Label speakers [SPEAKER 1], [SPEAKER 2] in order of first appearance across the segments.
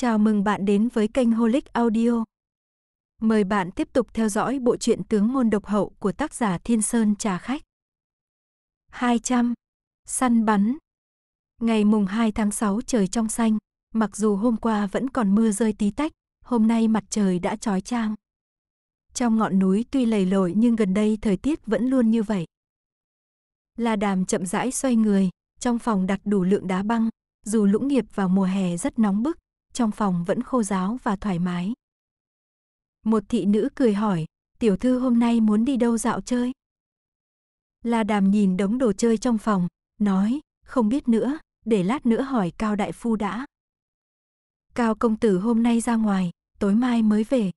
[SPEAKER 1] Chào mừng bạn đến với kênh Holic Audio. Mời bạn tiếp tục theo dõi bộ truyện Tướng môn độc hậu của tác giả Thiên Sơn Trà Khách. 200. Săn bắn. Ngày mùng 2 tháng 6 trời trong xanh, mặc dù hôm qua vẫn còn mưa rơi tí tách, hôm nay mặt trời đã trói trang. Trong ngọn núi tuy lầy lội nhưng gần đây thời tiết vẫn luôn như vậy. La Đàm chậm rãi xoay người, trong phòng đặt đủ lượng đá băng, dù lũng nghiệp vào mùa hè rất nóng bức, trong phòng vẫn khô giáo và thoải mái. Một thị nữ cười hỏi, tiểu thư hôm nay muốn đi đâu dạo chơi? La đàm nhìn đống đồ chơi trong phòng, nói, không biết nữa, để lát nữa hỏi Cao Đại Phu đã. Cao công tử hôm nay ra ngoài, tối mai mới về.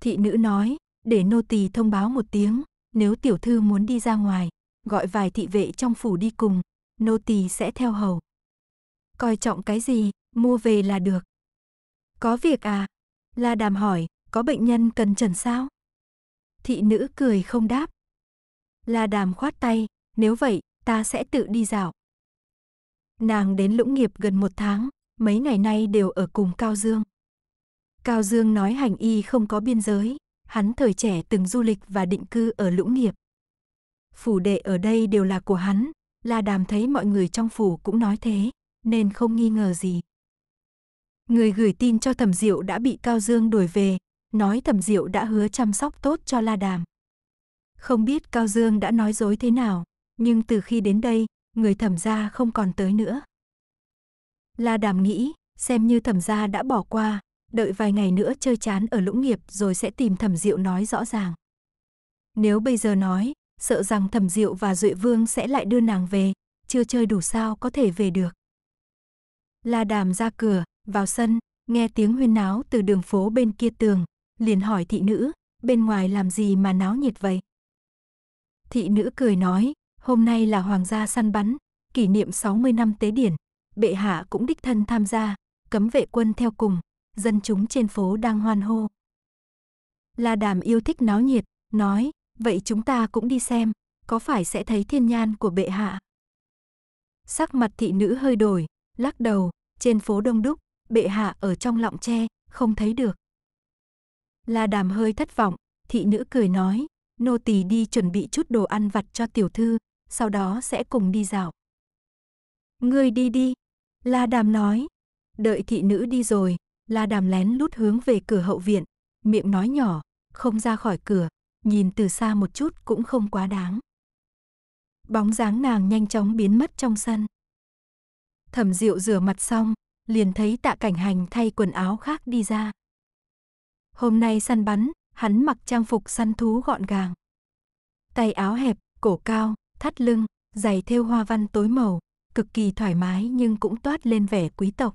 [SPEAKER 1] Thị nữ nói, để nô tỳ thông báo một tiếng, nếu tiểu thư muốn đi ra ngoài, gọi vài thị vệ trong phủ đi cùng, nô tỳ sẽ theo hầu. Coi trọng cái gì, Mua về là được. Có việc à? La Đàm hỏi, có bệnh nhân cần trần sao? Thị nữ cười không đáp. La Đàm khoát tay, nếu vậy, ta sẽ tự đi dạo. Nàng đến Lũng Nghiệp gần một tháng, mấy ngày nay đều ở cùng Cao Dương. Cao Dương nói hành y không có biên giới, hắn thời trẻ từng du lịch và định cư ở Lũng Nghiệp. Phủ đệ ở đây đều là của hắn, La Đàm thấy mọi người trong phủ cũng nói thế, nên không nghi ngờ gì. Người gửi tin cho Thẩm Diệu đã bị Cao Dương đuổi về, nói Thẩm Diệu đã hứa chăm sóc tốt cho La Đàm. Không biết Cao Dương đã nói dối thế nào, nhưng từ khi đến đây, người Thẩm gia không còn tới nữa. La Đàm nghĩ, xem như Thẩm gia đã bỏ qua, đợi vài ngày nữa chơi chán ở Lũng Nghiệp rồi sẽ tìm Thẩm Diệu nói rõ ràng. Nếu bây giờ nói, sợ rằng Thẩm Diệu và Duệ Vương sẽ lại đưa nàng về, chưa chơi đủ sao có thể về được. La Đàm ra cửa, vào sân, nghe tiếng huyên náo từ đường phố bên kia tường, liền hỏi thị nữ, bên ngoài làm gì mà náo nhiệt vậy? Thị nữ cười nói, hôm nay là hoàng gia săn bắn, kỷ niệm 60 năm tế điển, bệ hạ cũng đích thân tham gia, cấm vệ quân theo cùng, dân chúng trên phố đang hoan hô. La Đàm yêu thích náo nhiệt, nói, vậy chúng ta cũng đi xem, có phải sẽ thấy thiên nhan của bệ hạ? Sắc mặt thị nữ hơi đổi, lắc đầu, trên phố đông đúc, bệ hạ ở trong lọng tre, không thấy được. La đàm hơi thất vọng, thị nữ cười nói, nô tỳ đi chuẩn bị chút đồ ăn vặt cho tiểu thư, sau đó sẽ cùng đi dạo. Ngươi đi đi, La đàm nói. Đợi thị nữ đi rồi, La đàm lén lút hướng về cửa hậu viện, miệng nói nhỏ, không ra khỏi cửa, nhìn từ xa một chút cũng không quá đáng. Bóng dáng nàng nhanh chóng biến mất trong sân. Thẩm Diệu rửa mặt xong, liền thấy tạ cảnh hành thay quần áo khác đi ra. Hôm nay săn bắn, hắn mặc trang phục săn thú gọn gàng. Tay áo hẹp, cổ cao, thắt lưng, giày thêu hoa văn tối màu, cực kỳ thoải mái nhưng cũng toát lên vẻ quý tộc.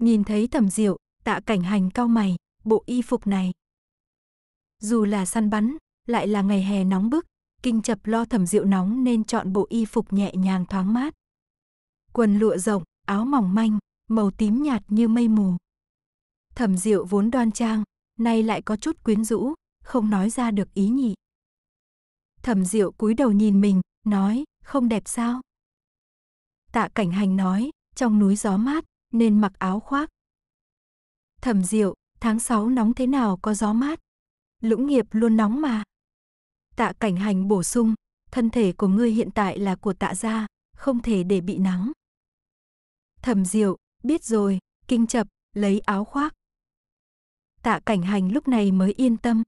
[SPEAKER 1] Nhìn thấy thẩm diệu, tạ cảnh hành cao mày, bộ y phục này. Dù là săn bắn, lại là ngày hè nóng bức, kinh chập lo thẩm diệu nóng nên chọn bộ y phục nhẹ nhàng thoáng mát. Quần lụa rộng, áo mỏng manh, màu tím nhạt như mây mù. Thẩm Diệu vốn đoan trang, nay lại có chút quyến rũ, không nói ra được ý nhị. Thẩm Diệu cúi đầu nhìn mình, nói, không đẹp sao? Tạ Cảnh Hành nói, trong núi gió mát nên mặc áo khoác. Thẩm Diệu, tháng 6 nóng thế nào có gió mát? Lũng nghiệp luôn nóng mà. Tạ Cảnh Hành bổ sung, thân thể của ngươi hiện tại là của Tạ gia, không thể để bị nắng. Thẩm Diệu, Biết rồi, kinh chập, lấy áo khoác. Tạ cảnh hành lúc này mới yên tâm.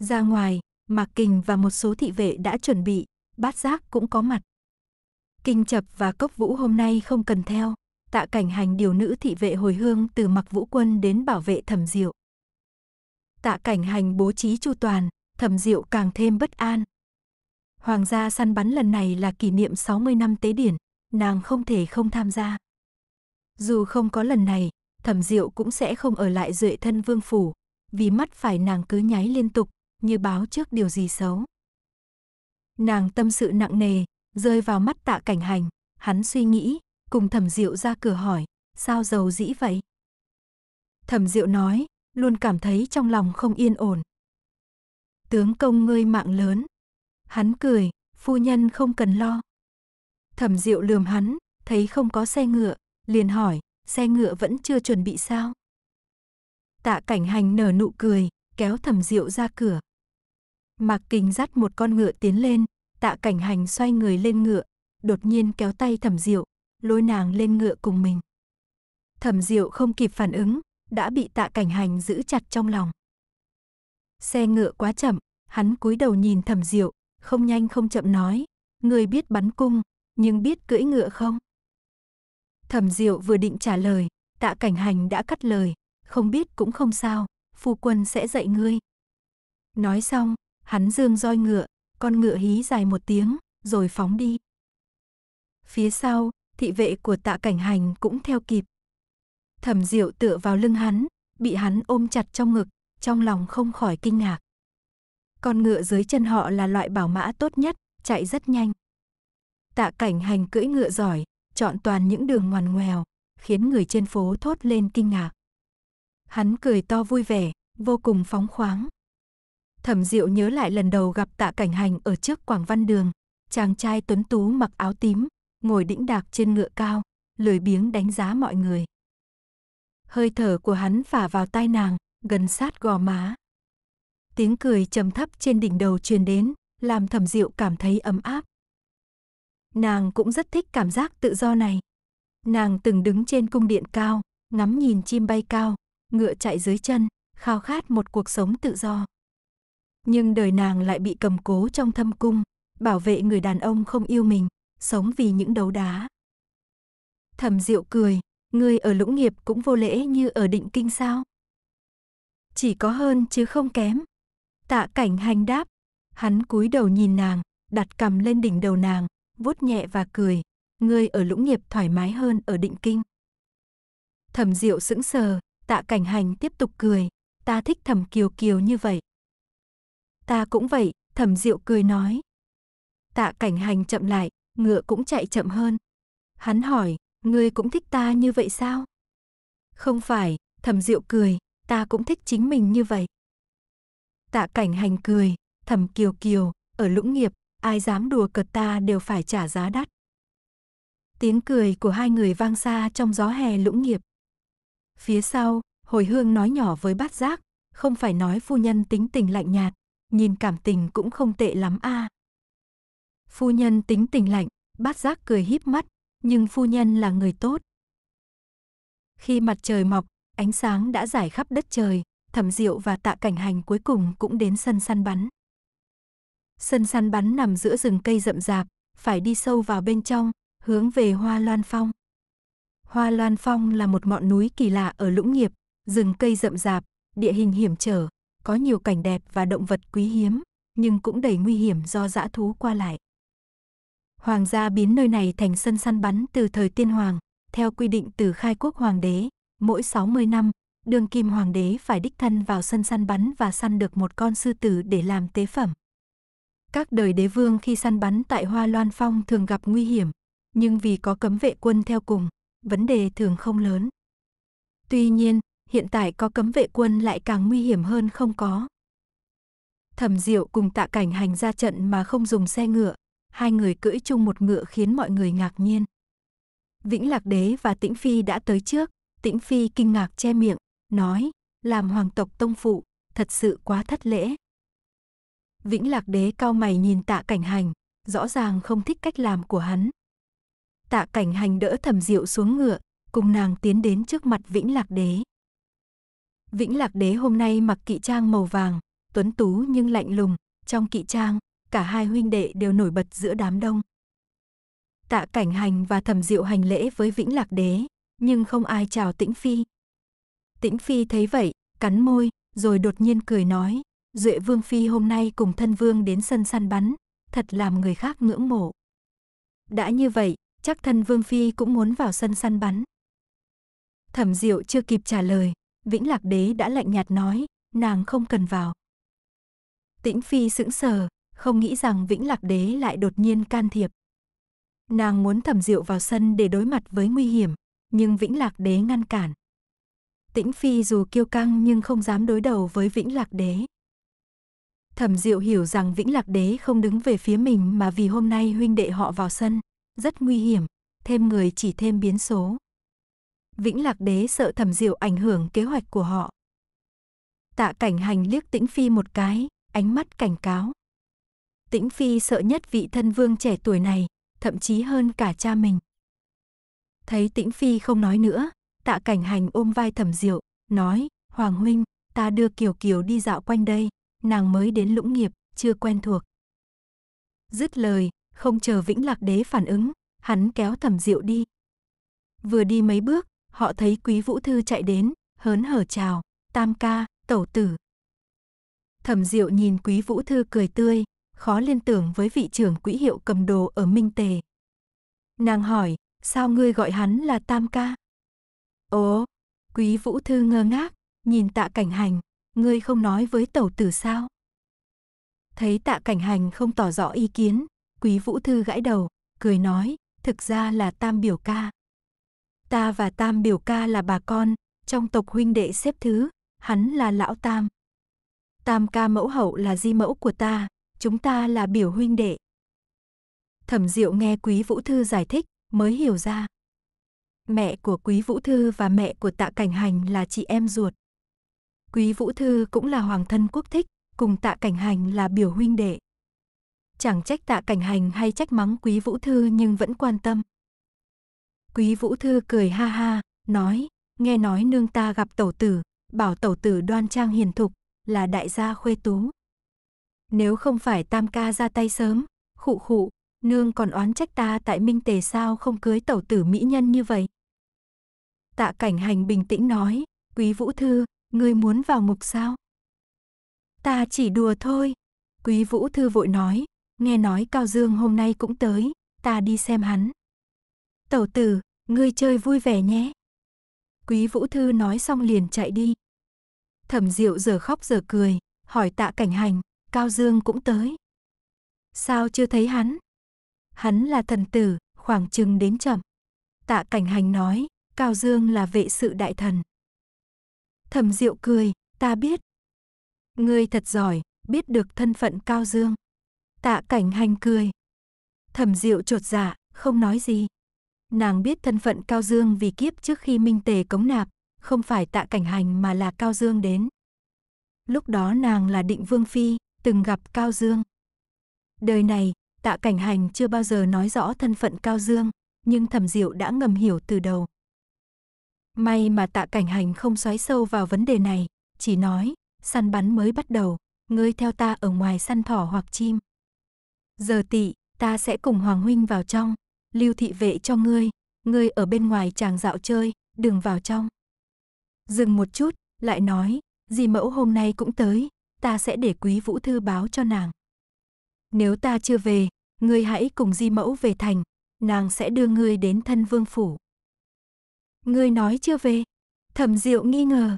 [SPEAKER 1] Ra ngoài, Mạc Kình và một số thị vệ đã chuẩn bị, bát giác cũng có mặt. Kinh chập và cốc vũ hôm nay không cần theo, tạ cảnh hành điều nữ thị vệ hồi hương từ mặc vũ quân đến bảo vệ thẩm diệu. Tạ cảnh hành bố trí chu toàn, thẩm diệu càng thêm bất an. Hoàng gia săn bắn lần này là kỷ niệm 60 năm tế điển, nàng không thể không tham gia. Dù không có lần này, thẩm diệu cũng sẽ không ở lại duệ thân vương phủ, vì mắt phải nàng cứ nháy liên tục, như báo trước điều gì xấu. Nàng tâm sự nặng nề, rơi vào mắt tạ cảnh hành, hắn suy nghĩ, cùng thẩm diệu ra cửa hỏi, sao giàu dĩ vậy? Thẩm diệu nói, luôn cảm thấy trong lòng không yên ổn. Tướng công ngươi mạng lớn. Hắn cười, phu nhân không cần lo. Thẩm diệu lườm hắn, thấy không có xe ngựa, liền hỏi, xe ngựa vẫn chưa chuẩn bị sao? Tạ cảnh hành nở nụ cười, kéo thẩm diệu ra cửa. Mạc kinh dắt một con ngựa tiến lên, tạ cảnh hành xoay người lên ngựa, đột nhiên kéo tay thẩm diệu, lôi nàng lên ngựa cùng mình. Thẩm diệu không kịp phản ứng, đã bị tạ cảnh hành giữ chặt trong lòng. Xe ngựa quá chậm, hắn cúi đầu nhìn thẩm diệu, không nhanh không chậm nói, người biết bắn cung, nhưng biết cưỡi ngựa không? Thẩm Diệu vừa định trả lời, Tạ Cảnh Hành đã cắt lời, không biết cũng không sao, phu quân sẽ dạy ngươi. Nói xong, hắn dương roi ngựa, con ngựa hí dài một tiếng, rồi phóng đi. Phía sau, thị vệ của Tạ Cảnh Hành cũng theo kịp. Thẩm Diệu tựa vào lưng hắn, bị hắn ôm chặt trong ngực, trong lòng không khỏi kinh ngạc. Con ngựa dưới chân họ là loại bảo mã tốt nhất, chạy rất nhanh. Tạ Cảnh Hành cưỡi ngựa giỏi, chọn toàn những đường ngoằn ngoèo, khiến người trên phố thốt lên kinh ngạc. Hắn cười to vui vẻ, vô cùng phóng khoáng. Thẩm Diệu nhớ lại lần đầu gặp Tạ Cảnh Hành ở trước Quảng Văn Đường, chàng trai tuấn tú mặc áo tím, ngồi đĩnh đạc trên ngựa cao, lười biếng đánh giá mọi người. Hơi thở của hắn phả vào tai nàng, gần sát gò má. Tiếng cười trầm thấp trên đỉnh đầu truyền đến, làm Thẩm Diệu cảm thấy ấm áp nàng cũng rất thích cảm giác tự do này. Nàng từng đứng trên cung điện cao, ngắm nhìn chim bay cao, ngựa chạy dưới chân, khao khát một cuộc sống tự do. Nhưng đời nàng lại bị cầm cố trong thâm cung, bảo vệ người đàn ông không yêu mình, sống vì những đấu đá. Thẩm Diệu cười, ngươi ở Lũng Nghiệp cũng vô lễ như ở Định Kinh sao? Chỉ có hơn chứ không kém. Tạ Cảnh Hành đáp, hắn cúi đầu nhìn nàng, đặt cầm lên đỉnh đầu nàng, vuốt nhẹ và cười, ngươi ở lũng nghiệp thoải mái hơn ở định kinh. Thẩm Diệu sững sờ, Tạ Cảnh Hành tiếp tục cười, ta thích Thẩm Kiều Kiều như vậy. Ta cũng vậy, Thẩm Diệu cười nói. Tạ Cảnh Hành chậm lại, ngựa cũng chạy chậm hơn. Hắn hỏi, ngươi cũng thích ta như vậy sao? Không phải, Thẩm Diệu cười, ta cũng thích chính mình như vậy. Tạ Cảnh Hành cười, Thẩm Kiều Kiều, ở lũng nghiệp ai dám đùa cợt ta đều phải trả giá đắt. Tiếng cười của hai người vang xa trong gió hè lũng nghiệp. Phía sau, hồi hương nói nhỏ với bát giác, không phải nói phu nhân tính tình lạnh nhạt, nhìn cảm tình cũng không tệ lắm a. À. Phu nhân tính tình lạnh, bát giác cười híp mắt, nhưng phu nhân là người tốt. Khi mặt trời mọc, ánh sáng đã giải khắp đất trời, thẩm diệu và tạ cảnh hành cuối cùng cũng đến sân săn bắn sân săn bắn nằm giữa rừng cây rậm rạp, phải đi sâu vào bên trong, hướng về Hoa Loan Phong. Hoa Loan Phong là một ngọn núi kỳ lạ ở Lũng Nghiệp, rừng cây rậm rạp, địa hình hiểm trở, có nhiều cảnh đẹp và động vật quý hiếm, nhưng cũng đầy nguy hiểm do dã thú qua lại. Hoàng gia biến nơi này thành sân săn bắn từ thời tiên hoàng, theo quy định từ khai quốc hoàng đế, mỗi 60 năm, đương kim hoàng đế phải đích thân vào sân săn bắn và săn được một con sư tử để làm tế phẩm. Các đời đế vương khi săn bắn tại Hoa Loan Phong thường gặp nguy hiểm, nhưng vì có cấm vệ quân theo cùng, vấn đề thường không lớn. Tuy nhiên, hiện tại có cấm vệ quân lại càng nguy hiểm hơn không có. Thẩm Diệu cùng Tạ Cảnh Hành ra trận mà không dùng xe ngựa, hai người cưỡi chung một ngựa khiến mọi người ngạc nhiên. Vĩnh Lạc Đế và Tĩnh Phi đã tới trước, Tĩnh Phi kinh ngạc che miệng, nói, làm hoàng tộc tông phụ, thật sự quá thất lễ. Vĩnh Lạc Đế cao mày nhìn Tạ Cảnh Hành, rõ ràng không thích cách làm của hắn. Tạ Cảnh Hành đỡ Thẩm Diệu xuống ngựa, cùng nàng tiến đến trước mặt Vĩnh Lạc Đế. Vĩnh Lạc Đế hôm nay mặc kỵ trang màu vàng, tuấn tú nhưng lạnh lùng, trong kỵ trang, cả hai huynh đệ đều nổi bật giữa đám đông. Tạ Cảnh Hành và Thẩm Diệu hành lễ với Vĩnh Lạc Đế, nhưng không ai chào Tĩnh Phi. Tĩnh Phi thấy vậy, cắn môi, rồi đột nhiên cười nói, Duệ Vương Phi hôm nay cùng thân vương đến sân săn bắn, thật làm người khác ngưỡng mộ. Đã như vậy, chắc thân Vương Phi cũng muốn vào sân săn bắn. Thẩm Diệu chưa kịp trả lời, Vĩnh Lạc Đế đã lạnh nhạt nói, nàng không cần vào. Tĩnh Phi sững sờ, không nghĩ rằng Vĩnh Lạc Đế lại đột nhiên can thiệp. Nàng muốn Thẩm Diệu vào sân để đối mặt với nguy hiểm, nhưng Vĩnh Lạc Đế ngăn cản. Tĩnh Phi dù kiêu căng nhưng không dám đối đầu với Vĩnh Lạc Đế. Thẩm Diệu hiểu rằng Vĩnh Lạc Đế không đứng về phía mình mà vì hôm nay huynh đệ họ vào sân, rất nguy hiểm, thêm người chỉ thêm biến số. Vĩnh Lạc Đế sợ Thẩm Diệu ảnh hưởng kế hoạch của họ. Tạ Cảnh Hành liếc Tĩnh Phi một cái, ánh mắt cảnh cáo. Tĩnh Phi sợ nhất vị thân vương trẻ tuổi này, thậm chí hơn cả cha mình. Thấy Tĩnh Phi không nói nữa, Tạ Cảnh Hành ôm vai Thẩm Diệu, nói, Hoàng Huynh, ta đưa Kiều Kiều đi dạo quanh đây, nàng mới đến lũng nghiệp, chưa quen thuộc. Dứt lời, không chờ Vĩnh Lạc Đế phản ứng, hắn kéo Thẩm Diệu đi. Vừa đi mấy bước, họ thấy Quý Vũ Thư chạy đến, hớn hở chào, tam ca, tẩu tử. Thẩm Diệu nhìn Quý Vũ Thư cười tươi, khó liên tưởng với vị trưởng quỹ hiệu cầm đồ ở Minh Tề. Nàng hỏi, sao ngươi gọi hắn là tam ca? Ồ, Quý Vũ Thư ngơ ngác, nhìn tạ cảnh hành, ngươi không nói với tẩu tử sao? Thấy tạ cảnh hành không tỏ rõ ý kiến, quý vũ thư gãi đầu, cười nói, thực ra là tam biểu ca. Ta và tam biểu ca là bà con, trong tộc huynh đệ xếp thứ, hắn là lão tam. Tam ca mẫu hậu là di mẫu của ta, chúng ta là biểu huynh đệ. Thẩm Diệu nghe Quý Vũ Thư giải thích, mới hiểu ra. Mẹ của Quý Vũ Thư và mẹ của Tạ Cảnh Hành là chị em ruột. Quý Vũ Thư cũng là hoàng thân quốc thích, cùng tạ cảnh hành là biểu huynh đệ. Chẳng trách tạ cảnh hành hay trách mắng Quý Vũ Thư nhưng vẫn quan tâm. Quý Vũ Thư cười ha ha, nói, nghe nói nương ta gặp tẩu tử, bảo tẩu tử đoan trang hiền thục, là đại gia khuê tú. Nếu không phải tam ca ra tay sớm, khụ khụ, nương còn oán trách ta tại minh tề sao không cưới tẩu tử mỹ nhân như vậy. Tạ cảnh hành bình tĩnh nói, quý vũ thư, Ngươi muốn vào ngục sao? Ta chỉ đùa thôi. Quý Vũ Thư vội nói, nghe nói Cao Dương hôm nay cũng tới, ta đi xem hắn. Tẩu tử, ngươi chơi vui vẻ nhé. Quý Vũ Thư nói xong liền chạy đi. Thẩm Diệu giờ khóc giờ cười, hỏi tạ cảnh hành, Cao Dương cũng tới. Sao chưa thấy hắn? Hắn là thần tử, khoảng chừng đến chậm. Tạ cảnh hành nói, Cao Dương là vệ sự đại thần. Thẩm Diệu cười, ta biết. Ngươi thật giỏi, biết được thân phận cao dương. Tạ cảnh hành cười. Thẩm Diệu trột dạ, không nói gì. Nàng biết thân phận cao dương vì kiếp trước khi Minh Tề cống nạp, không phải tạ cảnh hành mà là cao dương đến. Lúc đó nàng là định vương phi, từng gặp cao dương. Đời này, tạ cảnh hành chưa bao giờ nói rõ thân phận cao dương, nhưng thẩm diệu đã ngầm hiểu từ đầu. May mà tạ cảnh hành không xoáy sâu vào vấn đề này, chỉ nói, săn bắn mới bắt đầu, ngươi theo ta ở ngoài săn thỏ hoặc chim. Giờ tị, ta sẽ cùng Hoàng Huynh vào trong, lưu thị vệ cho ngươi, ngươi ở bên ngoài chàng dạo chơi, đừng vào trong. Dừng một chút, lại nói, di mẫu hôm nay cũng tới, ta sẽ để quý vũ thư báo cho nàng. Nếu ta chưa về, ngươi hãy cùng di mẫu về thành, nàng sẽ đưa ngươi đến thân vương phủ. Ngươi nói chưa về. Thẩm Diệu nghi ngờ.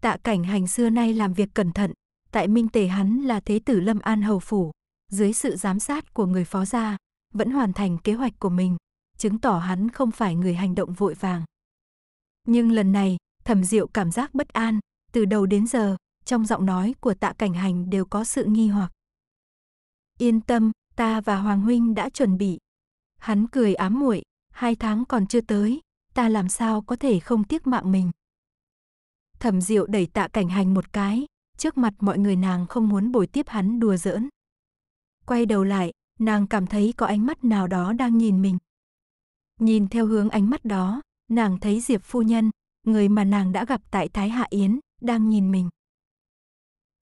[SPEAKER 1] Tạ cảnh hành xưa nay làm việc cẩn thận. Tại Minh Tề hắn là thế tử Lâm An Hầu Phủ. Dưới sự giám sát của người phó gia, vẫn hoàn thành kế hoạch của mình. Chứng tỏ hắn không phải người hành động vội vàng. Nhưng lần này, Thẩm Diệu cảm giác bất an. Từ đầu đến giờ, trong giọng nói của tạ cảnh hành đều có sự nghi hoặc. Yên tâm, ta và Hoàng Huynh đã chuẩn bị. Hắn cười ám muội hai tháng còn chưa tới, ta làm sao có thể không tiếc mạng mình. Thẩm Diệu đẩy Tạ Cảnh Hành một cái, trước mặt mọi người nàng không muốn bồi tiếp hắn đùa giỡn. Quay đầu lại, nàng cảm thấy có ánh mắt nào đó đang nhìn mình. Nhìn theo hướng ánh mắt đó, nàng thấy Diệp phu nhân, người mà nàng đã gặp tại Thái Hạ Yến, đang nhìn mình.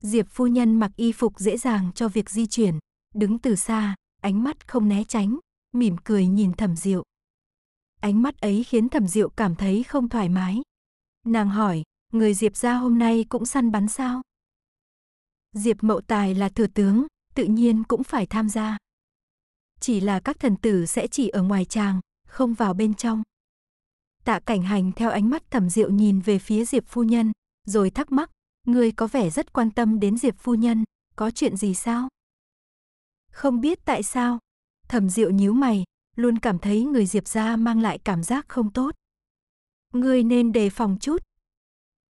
[SPEAKER 1] Diệp phu nhân mặc y phục dễ dàng cho việc di chuyển, đứng từ xa, ánh mắt không né tránh, mỉm cười nhìn Thẩm Diệu ánh mắt ấy khiến thẩm diệu cảm thấy không thoải mái. Nàng hỏi, người Diệp ra hôm nay cũng săn bắn sao? Diệp Mậu Tài là thừa tướng, tự nhiên cũng phải tham gia. Chỉ là các thần tử sẽ chỉ ở ngoài tràng, không vào bên trong. Tạ cảnh hành theo ánh mắt thẩm diệu nhìn về phía Diệp Phu Nhân, rồi thắc mắc, người có vẻ rất quan tâm đến Diệp Phu Nhân, có chuyện gì sao? Không biết tại sao, thẩm diệu nhíu mày, luôn cảm thấy người Diệp gia mang lại cảm giác không tốt. Ngươi nên đề phòng chút.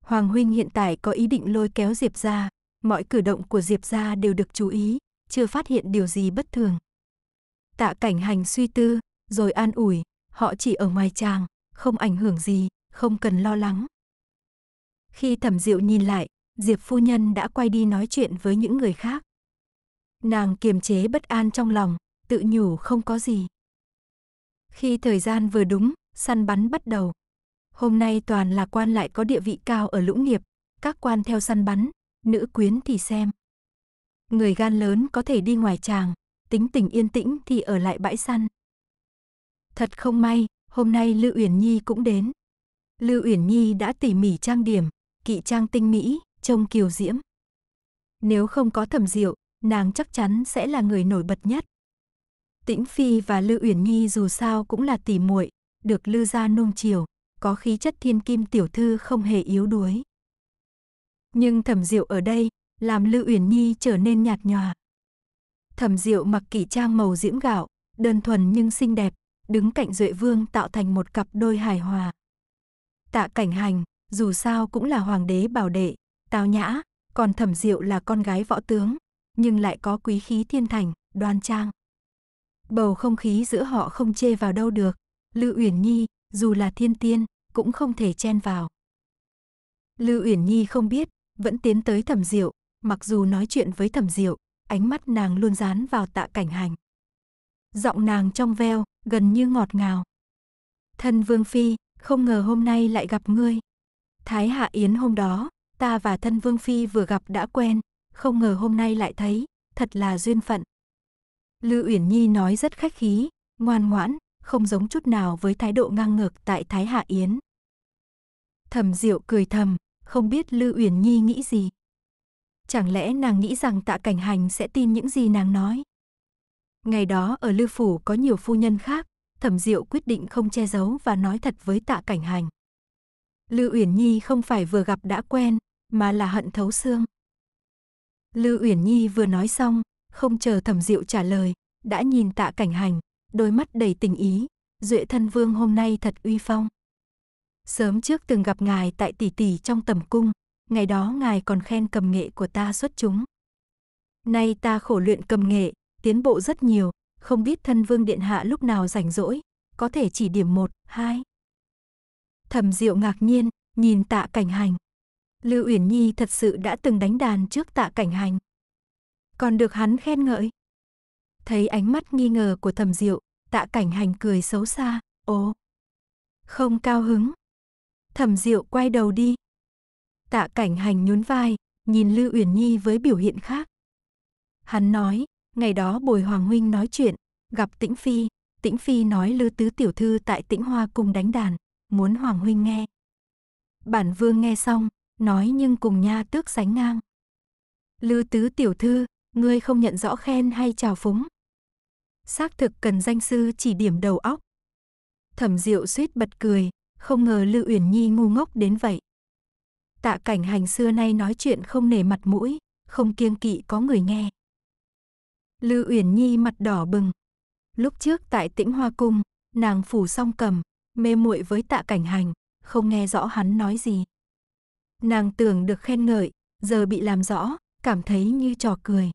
[SPEAKER 1] Hoàng huynh hiện tại có ý định lôi kéo Diệp gia, mọi cử động của Diệp gia đều được chú ý, chưa phát hiện điều gì bất thường. Tạ Cảnh Hành suy tư, rồi an ủi, họ chỉ ở ngoài chàng, không ảnh hưởng gì, không cần lo lắng. Khi Thẩm Diệu nhìn lại, Diệp phu nhân đã quay đi nói chuyện với những người khác. Nàng kiềm chế bất an trong lòng, tự nhủ không có gì. Khi thời gian vừa đúng, săn bắn bắt đầu. Hôm nay toàn là quan lại có địa vị cao ở lũng nghiệp, các quan theo săn bắn, nữ quyến thì xem. Người gan lớn có thể đi ngoài tràng, tính tình yên tĩnh thì ở lại bãi săn. Thật không may, hôm nay Lưu Uyển Nhi cũng đến. Lưu Uyển Nhi đã tỉ mỉ trang điểm, kỵ trang tinh mỹ, trông kiều diễm. Nếu không có thẩm diệu, nàng chắc chắn sẽ là người nổi bật nhất. Tĩnh Phi và Lư Uyển Nhi dù sao cũng là tỷ muội, được Lư gia nuông chiều, có khí chất thiên kim tiểu thư không hề yếu đuối. Nhưng Thẩm Diệu ở đây, làm Lư Uyển Nhi trở nên nhạt nhòa. Thẩm Diệu mặc kỷ trang màu diễm gạo, đơn thuần nhưng xinh đẹp, đứng cạnh Duệ Vương tạo thành một cặp đôi hài hòa. Tạ Cảnh Hành, dù sao cũng là hoàng đế bảo đệ, tao nhã, còn Thẩm Diệu là con gái võ tướng, nhưng lại có quý khí thiên thành, đoan trang. Bầu không khí giữa họ không chê vào đâu được. Lư Uyển Nhi, dù là thiên tiên, cũng không thể chen vào. Lư Uyển Nhi không biết, vẫn tiến tới Thẩm Diệu, mặc dù nói chuyện với Thẩm Diệu, ánh mắt nàng luôn dán vào Tạ Cảnh Hành. Giọng nàng trong veo, gần như ngọt ngào. Thân Vương Phi, không ngờ hôm nay lại gặp ngươi. Thái Hạ Yến hôm đó, ta và thân Vương Phi vừa gặp đã quen, không ngờ hôm nay lại thấy, thật là duyên phận. Lưu Uyển Nhi nói rất khách khí, ngoan ngoãn, không giống chút nào với thái độ ngang ngược tại Thái Hạ Yến. Thẩm Diệu cười thầm, không biết Lưu Uyển Nhi nghĩ gì. Chẳng lẽ nàng nghĩ rằng Tạ Cảnh Hành sẽ tin những gì nàng nói? Ngày đó ở Lưu phủ có nhiều phu nhân khác, Thẩm Diệu quyết định không che giấu và nói thật với Tạ Cảnh Hành. Lưu Uyển Nhi không phải vừa gặp đã quen, mà là hận thấu xương. Lưu Uyển Nhi vừa nói xong, không chờ thẩm diệu trả lời, đã nhìn tạ cảnh hành, đôi mắt đầy tình ý. Duệ thân vương hôm nay thật uy phong. Sớm trước từng gặp ngài tại tỷ tỷ trong tầm cung, ngày đó ngài còn khen cầm nghệ của ta xuất chúng. Nay ta khổ luyện cầm nghệ, tiến bộ rất nhiều, không biết thân vương điện hạ lúc nào rảnh rỗi, có thể chỉ điểm một, hai. Thẩm Diệu ngạc nhiên, nhìn Tạ Cảnh Hành. Lưu Uyển Nhi thật sự đã từng đánh đàn trước Tạ Cảnh Hành, còn được hắn khen ngợi. Thấy ánh mắt nghi ngờ của thẩm diệu, tạ cảnh hành cười xấu xa, ồ. Không cao hứng. Thẩm diệu quay đầu đi. Tạ cảnh hành nhún vai, nhìn Lưu Uyển Nhi với biểu hiện khác. Hắn nói, ngày đó Bồi Hoàng Huynh nói chuyện, gặp Tĩnh Phi, Tĩnh Phi nói Lư Tứ Tiểu Thư tại Tĩnh Hoa cùng đánh đàn, muốn Hoàng Huynh nghe. Bản Vương nghe xong, nói nhưng cùng nha tước sánh ngang. Lư Tứ Tiểu Thư, ngươi không nhận rõ khen hay trào phúng. Xác thực cần danh sư chỉ điểm đầu óc. Thẩm Diệu suýt bật cười, không ngờ Lưu Uyển Nhi ngu ngốc đến vậy. Tạ cảnh hành xưa nay nói chuyện không nề mặt mũi, không kiêng kỵ có người nghe. Lưu Uyển Nhi mặt đỏ bừng. Lúc trước tại Tĩnh Hoa cung, nàng phủ song cầm, mê muội với Tạ Cảnh Hành, không nghe rõ hắn nói gì. Nàng tưởng được khen ngợi, giờ bị làm rõ, cảm thấy như trò cười.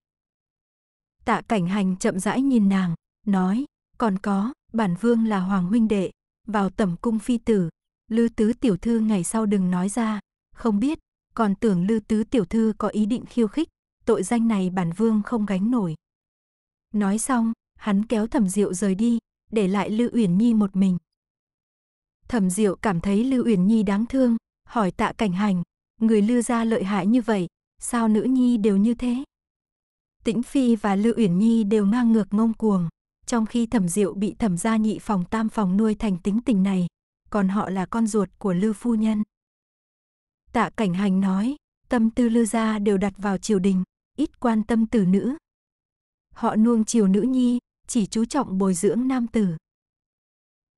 [SPEAKER 1] Tạ cảnh hành chậm rãi nhìn nàng, nói, còn có, bản vương là hoàng huynh đệ, vào tẩm cung phi tử, lư tứ tiểu thư ngày sau đừng nói ra, không biết, còn tưởng lư tứ tiểu thư có ý định khiêu khích, tội danh này bản vương không gánh nổi. Nói xong, hắn kéo thẩm diệu rời đi, để lại Lưu Uyển Nhi một mình. Thẩm Diệu cảm thấy Lưu Uyển Nhi đáng thương, hỏi Tạ Cảnh Hành, người Lưu gia lợi hại như vậy, sao nữ nhi đều như thế? Tĩnh Phi và Lưu Uyển Nhi đều ngang ngược ngông cuồng, trong khi Thẩm Diệu bị Thẩm gia nhị phòng tam phòng nuôi thành tính tình này, còn họ là con ruột của Lưu phu nhân. Tạ Cảnh Hành nói, tâm tư Lưu gia đều đặt vào triều đình, ít quan tâm tử nữ. Họ nuông chiều nữ nhi, chỉ chú trọng bồi dưỡng nam tử.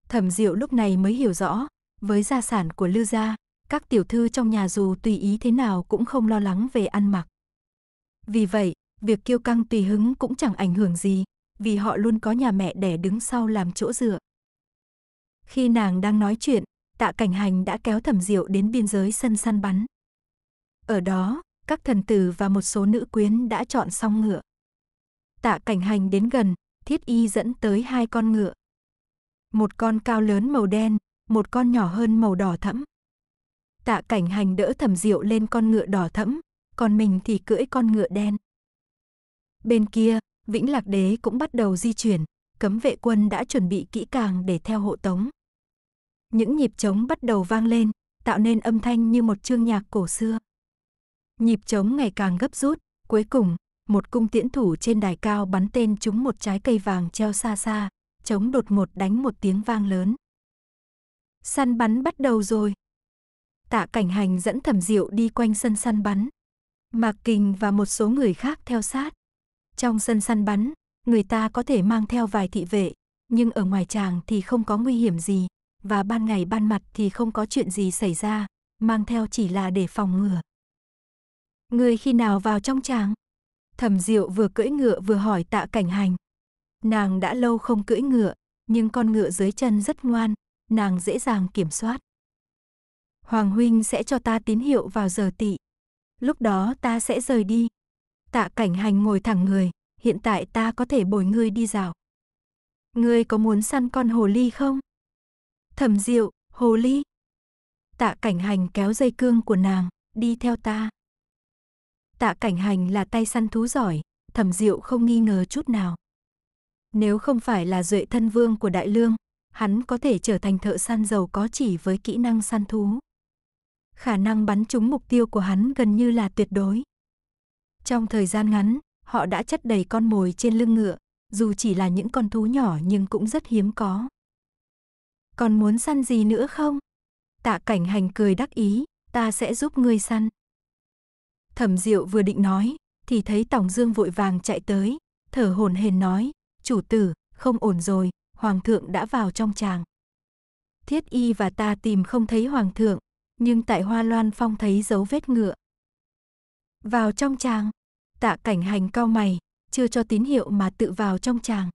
[SPEAKER 1] Thẩm Diệu lúc này mới hiểu rõ, với gia sản của Lưu gia, các tiểu thư trong nhà dù tùy ý thế nào cũng không lo lắng về ăn mặc. Vì vậy, việc kiêu căng tùy hứng cũng chẳng ảnh hưởng gì, vì họ luôn có nhà mẹ đẻ đứng sau làm chỗ dựa. Khi nàng đang nói chuyện, tạ cảnh hành đã kéo thẩm diệu đến biên giới sân săn bắn. Ở đó, các thần tử và một số nữ quyến đã chọn xong ngựa. Tạ cảnh hành đến gần, thiết y dẫn tới hai con ngựa. Một con cao lớn màu đen, một con nhỏ hơn màu đỏ thẫm. Tạ cảnh hành đỡ thẩm diệu lên con ngựa đỏ thẫm, còn mình thì cưỡi con ngựa đen. Bên kia, Vĩnh Lạc Đế cũng bắt đầu di chuyển, cấm vệ quân đã chuẩn bị kỹ càng để theo hộ tống. Những nhịp trống bắt đầu vang lên, tạo nên âm thanh như một chương nhạc cổ xưa. Nhịp trống ngày càng gấp rút, cuối cùng, một cung tiễn thủ trên đài cao bắn tên trúng một trái cây vàng treo xa xa, trống đột một đánh một tiếng vang lớn. Săn bắn bắt đầu rồi. Tạ cảnh hành dẫn thẩm diệu đi quanh sân săn bắn. Mạc Kình và một số người khác theo sát. Trong sân săn bắn, người ta có thể mang theo vài thị vệ, nhưng ở ngoài tràng thì không có nguy hiểm gì, và ban ngày ban mặt thì không có chuyện gì xảy ra, mang theo chỉ là để phòng ngừa. Người khi nào vào trong tràng? Thẩm Diệu vừa cưỡi ngựa vừa hỏi Tạ Cảnh Hành. Nàng đã lâu không cưỡi ngựa, nhưng con ngựa dưới chân rất ngoan, nàng dễ dàng kiểm soát. Hoàng huynh sẽ cho ta tín hiệu vào giờ tị. Lúc đó ta sẽ rời đi. Tạ cảnh hành ngồi thẳng người, hiện tại ta có thể bồi ngươi đi dạo. Ngươi có muốn săn con hồ ly không? Thẩm diệu, hồ ly. Tạ cảnh hành kéo dây cương của nàng, đi theo ta. Tạ cảnh hành là tay săn thú giỏi, thẩm diệu không nghi ngờ chút nào. Nếu không phải là duệ thân vương của đại lương, hắn có thể trở thành thợ săn giàu có chỉ với kỹ năng săn thú. Khả năng bắn trúng mục tiêu của hắn gần như là tuyệt đối. Trong thời gian ngắn, họ đã chất đầy con mồi trên lưng ngựa, dù chỉ là những con thú nhỏ nhưng cũng rất hiếm có. Còn muốn săn gì nữa không? Tạ cảnh hành cười đắc ý, ta sẽ giúp ngươi săn. Thẩm diệu vừa định nói, thì thấy Tòng Dương vội vàng chạy tới, thở hổn hển nói, chủ tử, không ổn rồi, hoàng thượng đã vào trong tràng. Thiết y và ta tìm không thấy hoàng thượng, nhưng tại hoa loan phong thấy dấu vết ngựa. Vào trong chàng. Tạ cảnh hành cao mày, chưa cho tín hiệu mà tự vào trong chàng.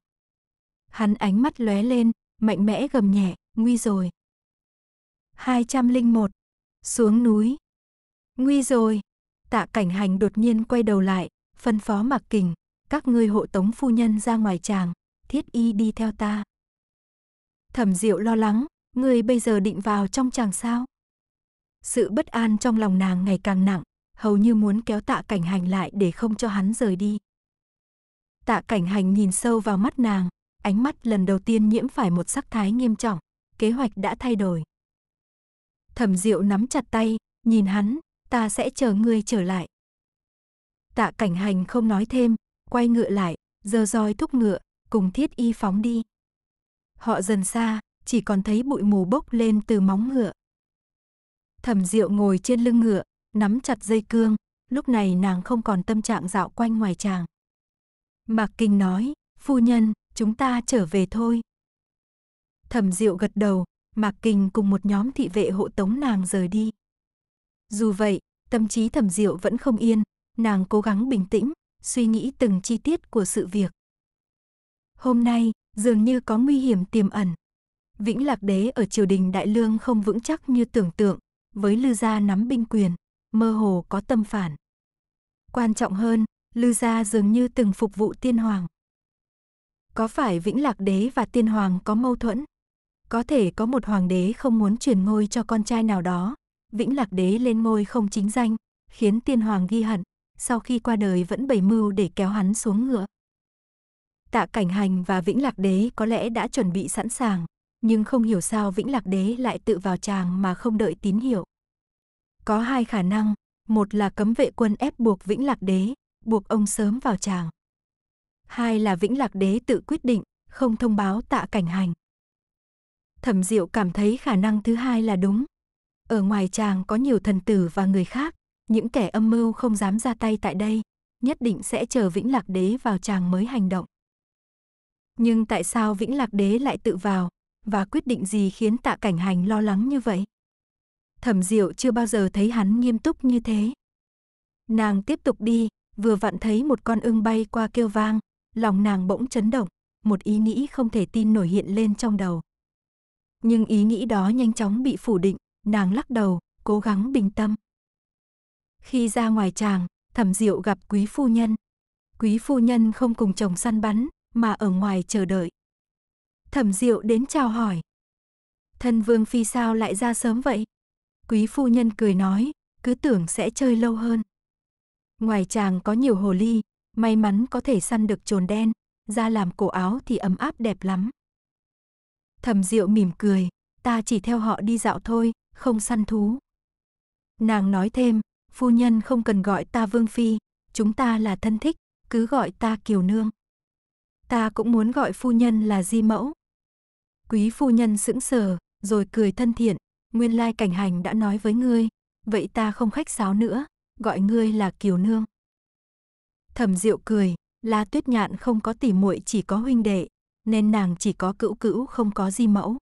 [SPEAKER 1] Hắn ánh mắt lóe lên, mạnh mẽ gầm nhẹ, nguy rồi. 201. Xuống núi. Nguy rồi. Tạ cảnh hành đột nhiên quay đầu lại, phân phó mặc kình, các ngươi hộ tống phu nhân ra ngoài chàng, thiết y đi theo ta. Thẩm diệu lo lắng, ngươi bây giờ định vào trong chàng sao? Sự bất an trong lòng nàng ngày càng nặng, hầu như muốn kéo tạ cảnh hành lại để không cho hắn rời đi. Tạ cảnh hành nhìn sâu vào mắt nàng, ánh mắt lần đầu tiên nhiễm phải một sắc thái nghiêm trọng, kế hoạch đã thay đổi. Thẩm Diệu nắm chặt tay, nhìn hắn, ta sẽ chờ ngươi trở lại. Tạ cảnh hành không nói thêm, quay ngựa lại, giờ roi thúc ngựa, cùng thiết y phóng đi. Họ dần xa, chỉ còn thấy bụi mù bốc lên từ móng ngựa. Thẩm Diệu ngồi trên lưng ngựa, nắm chặt dây cương, lúc này nàng không còn tâm trạng dạo quanh ngoài chàng. Mạc Kinh nói, phu nhân, chúng ta trở về thôi. Thẩm Diệu gật đầu, Mạc Kinh cùng một nhóm thị vệ hộ tống nàng rời đi. Dù vậy, tâm trí Thẩm Diệu vẫn không yên, nàng cố gắng bình tĩnh, suy nghĩ từng chi tiết của sự việc. Hôm nay, dường như có nguy hiểm tiềm ẩn. Vĩnh Lạc Đế ở triều đình Đại Lương không vững chắc như tưởng tượng, với Lư gia nắm binh quyền, mơ hồ có tâm phản. Quan trọng hơn, Lư gia dường như từng phục vụ tiên hoàng. Có phải Vĩnh Lạc đế và tiên hoàng có mâu thuẫn? Có thể có một hoàng đế không muốn truyền ngôi cho con trai nào đó, Vĩnh Lạc đế lên ngôi không chính danh, khiến tiên hoàng ghi hận, sau khi qua đời vẫn bày mưu để kéo hắn xuống ngựa. Tạ Cảnh Hành và Vĩnh Lạc đế có lẽ đã chuẩn bị sẵn sàng, nhưng không hiểu sao Vĩnh Lạc đế lại tự vào tràng mà không đợi tín hiệu. Có hai khả năng, một là cấm vệ quân ép buộc Vĩnh Lạc Đế, buộc ông sớm vào tràng. Hai là Vĩnh Lạc Đế tự quyết định, không thông báo tạ cảnh hành. Thẩm Diệu cảm thấy khả năng thứ hai là đúng. Ở ngoài tràng có nhiều thần tử và người khác, những kẻ âm mưu không dám ra tay tại đây, nhất định sẽ chờ Vĩnh Lạc Đế vào tràng mới hành động. Nhưng tại sao Vĩnh Lạc Đế lại tự vào, và quyết định gì khiến tạ cảnh hành lo lắng như vậy? thẩm diệu chưa bao giờ thấy hắn nghiêm túc như thế. Nàng tiếp tục đi, vừa vặn thấy một con ưng bay qua kêu vang, lòng nàng bỗng chấn động, một ý nghĩ không thể tin nổi hiện lên trong đầu. Nhưng ý nghĩ đó nhanh chóng bị phủ định, nàng lắc đầu, cố gắng bình tâm. Khi ra ngoài tràng, thẩm diệu gặp quý phu nhân. Quý phu nhân không cùng chồng săn bắn, mà ở ngoài chờ đợi. Thẩm diệu đến chào hỏi. Thân vương phi sao lại ra sớm vậy? Quý phu nhân cười nói, cứ tưởng sẽ chơi lâu hơn. Ngoài chàng có nhiều hồ ly, may mắn có thể săn được trồn đen, ra làm cổ áo thì ấm áp đẹp lắm. thầm Diệu mỉm cười, ta chỉ theo họ đi dạo thôi, không săn thú. Nàng nói thêm, phu nhân không cần gọi ta Vương Phi, chúng ta là thân thích, cứ gọi ta Kiều Nương. Ta cũng muốn gọi phu nhân là Di Mẫu. Quý phu nhân sững sờ, rồi cười thân thiện, Nguyên lai cảnh hành đã nói với ngươi, vậy ta không khách sáo nữa, gọi ngươi là Kiều Nương. Thẩm Diệu cười, La Tuyết Nhạn không có tỉ muội chỉ có huynh đệ, nên nàng chỉ có cữu cữu không có di mẫu.